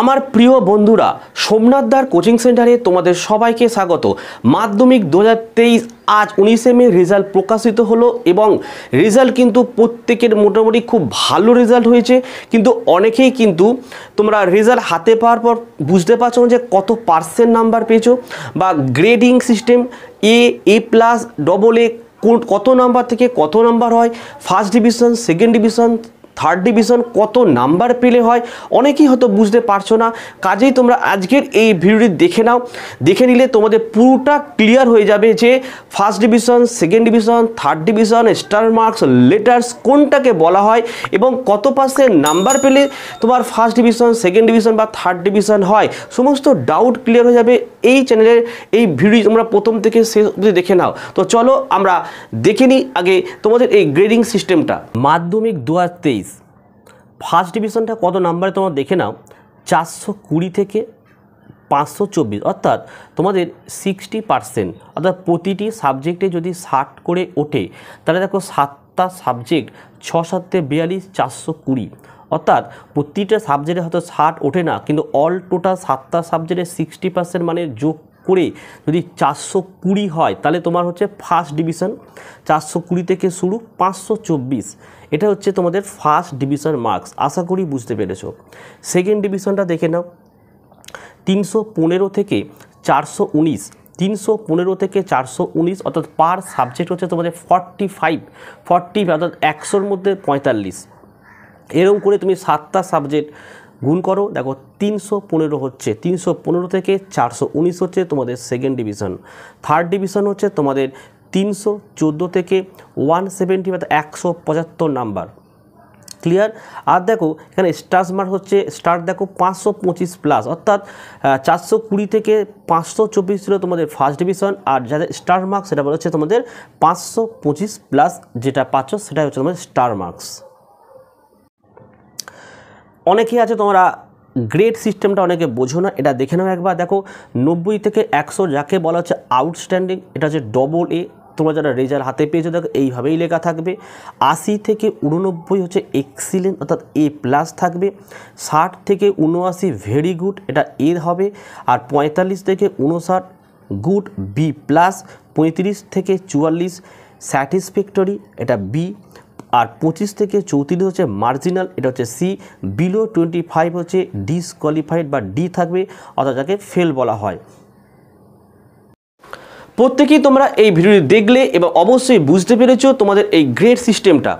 আমার প্রিয় বন্ধুরা সোমনাথদার কোচিং সেন্টারে তোমাদের সবাইকে স্বাগত মাধ্যমিক দু আজ উনিশে মে রেজাল্ট প্রকাশিত হলো এবং রেজাল্ট কিন্তু প্রত্যেকের মোটামুটি খুব ভালো রেজাল্ট হয়েছে কিন্তু অনেকেই কিন্তু তোমরা রেজাল্ট হাতে পাওয়ার পর বুঝতে পারছো যে কত পার্সেন্ট নাম্বার পেয়েছো বা গ্রেডিং সিস্টেম এ এ প্লাস ডবল এ কোন কত নাম্বার থেকে কত নাম্বার হয় first division second division third division কত নাম্বার পেলে হয় অনেকেই হয়তো বুঝতে পারছো না কাজেই তোমরা আজকের এই ভিডিওটি দেখে নাও দেখে নিলে তোমাদের পুরোটা ক্লিয়ার হয়ে যাবে যে first division second division third division star marks letters কোনটাকে বলা হয় এবং কত পার্সেন্ট নাম্বার পেলে তোমার ফার্স্ট ডিভিশন সেকেন্ড ডিভিশন বা থার্ড ডিভিশন হয় সমস্ত ডাউট ক্লিয়ার হয়ে যাবে এই চ্যানেলের এই ভিডিও তোমরা প্রথম থেকে শেষ অবধি দেখে নাও তো চলো আমরা দেখে নিই আগে তোমাদের এই গ্রেডিং সিস্টেমটা মাধ্যমিক দু হাজার ফার্স্ট ডিভিশনটা কত নাম্বারে তোমরা দেখে নাও চারশো কুড়ি থেকে পাঁচশো চব্বিশ অর্থাৎ তোমাদের সিক্সটি পার্সেন্ট অর্থাৎ প্রতিটি সাবজেক্টে যদি ষাট করে ওঠে তাহলে দেখো সাতটা সাবজেক্ট ছ সাতে বিয়াল্লিশ চারশো কুড়ি অর্থাৎ প্রতিটা সাবজেক্টে হয়তো ষাট ওঠে না কিন্তু অল টোটাল সাতটা সাবজেক্টে সিক্সটি পার্সেন্ট মানে যোগ করে যদি চারশো কুড়ি হয় তাহলে তোমার হচ্ছে ফার্স্ট ডিভিশন চারশো কুড়ি থেকে শুরু পাঁচশো চব্বিশ এটা হচ্ছে তোমাদের ফার্স্ট ডিভিশন মার্কস আশা করি বুঝতে পেরেছো সেকেন্ড ডিভিশনটা দেখে নাও তিনশো পনেরো থেকে চারশো উনিশ তিনশো পনেরো থেকে চারশো উনিশ অর্থাৎ পার সাবজেক্ট হচ্ছে তোমাদের ফর্টি ফাইভ ফর্টি অর্থাৎ একশোর মধ্যে পঁয়তাল্লিশ এরম করে তুমি সাতটা সাবজেক্ট গুণ করো দেখো তিনশো পনেরো হচ্ছে তিনশো পনেরো থেকে চারশো উনিশ হচ্ছে তোমাদের সেকেন্ড ডিভিশন থার্ড ডিভিশন হচ্ছে তোমাদের তিনশো চোদ্দো থেকে ওয়ান সেভেন্টি অর্থাৎ একশো পঁচাত্তর নাম্বার ক্লিয়ার আর দেখো এখানে স্টার্স মার্ক হচ্ছে স্টার দেখো পাঁচশো পঁচিশ প্লাস অর্থাৎ চারশো কুড়ি থেকে পাঁচশো চব্বিশ ছিল তোমাদের ফার্স্ট ডিভিশন আর যাদের স্টার মার্কস সেটা হচ্ছে তোমাদের পাঁচশো পঁচিশ প্লাস যেটা পাচ্ছ সেটাই হচ্ছে তোমাদের স্টার মার্কস অনেকেই আছে তোমরা গ্রেড সিস্টেমটা অনেকে বোঝো না এটা দেখে নাও একবার দেখো নব্বই থেকে একশো যাকে বলা হচ্ছে আউটস্ট্যান্ডিং এটা হচ্ছে ডবল এ তোমরা যারা রেজাল হাতে পেয়েছো দেখো এইভাবেই লেখা থাকবে আশি থেকে উননব্বই হচ্ছে এক্সিলেন্ট অর্থাৎ এ প্লাস থাকবে ষাট থেকে উনআশি ভেরি গুড এটা এ হবে আর পঁয়তাল্লিশ থেকে উনষাট গুড বি প্লাস পঁয়ত্রিশ থেকে চুয়াল্লিশ স্যাটিসফ্যাক্টরি এটা বি আর পঁচিশ থেকে চৌত্রিশ হচ্ছে মার্জিনাল এটা হচ্ছে সি বিলো টোয়েন্টি ফাইভ হচ্ছে ডিসকোয়ালিফাইড বা ডি থাকবে অর্থাৎ যাকে ফেল বলা হয় প্রত্যেকেই তোমরা এই ভিডিওটি দেখলে এবং অবশ্যই বুঝতে পেরেছো তোমাদের এই গ্রেড সিস্টেমটা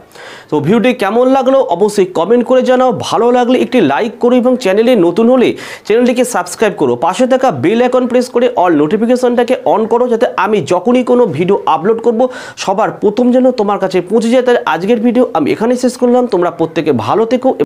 তো ভিডিওটি কেমন লাগলো অবশ্যই কমেন্ট করে জানাও ভালো লাগলে একটি লাইক করো এবং চ্যানেলে নতুন হলে চ্যানেলটিকে সাবস্ক্রাইব করো পাশে থাকা বেল আইকন প্রেস করে অল নোটিফিকেশনটাকে অন করো যাতে আমি যখনই কোনো ভিডিও আপলোড করব সবার প্রথম যেন তোমার কাছে পৌঁছে যায় তাহলে আজকের ভিডিও আমি এখানেই শেষ করলাম তোমরা প্রত্যেকে ভালো থেকো